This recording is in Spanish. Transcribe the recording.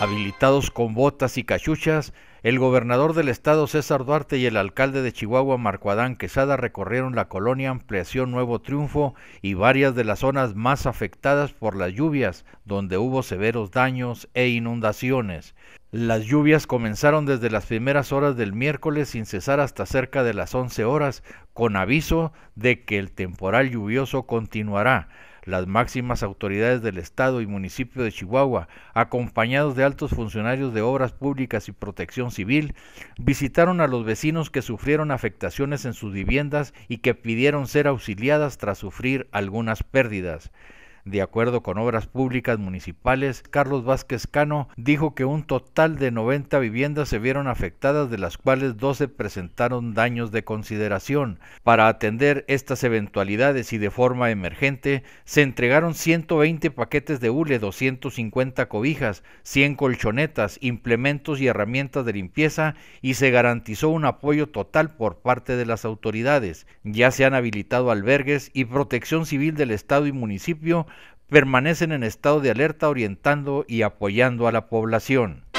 habilitados con botas y cachuchas el gobernador del estado César Duarte y el alcalde de Chihuahua Marco Adán Quesada recorrieron la colonia Ampliación Nuevo Triunfo y varias de las zonas más afectadas por las lluvias, donde hubo severos daños e inundaciones. Las lluvias comenzaron desde las primeras horas del miércoles sin cesar hasta cerca de las 11 horas, con aviso de que el temporal lluvioso continuará las máximas autoridades del Estado y municipio de Chihuahua, acompañados de altos funcionarios de obras públicas y protección civil, visitaron a los vecinos que sufrieron afectaciones en sus viviendas y que pidieron ser auxiliadas tras sufrir algunas pérdidas. De acuerdo con Obras Públicas Municipales, Carlos Vázquez Cano dijo que un total de 90 viviendas se vieron afectadas, de las cuales 12 presentaron daños de consideración. Para atender estas eventualidades y de forma emergente, se entregaron 120 paquetes de hule, 250 cobijas, 100 colchonetas, implementos y herramientas de limpieza y se garantizó un apoyo total por parte de las autoridades. Ya se han habilitado albergues y protección civil del Estado y municipio permanecen en estado de alerta orientando y apoyando a la población.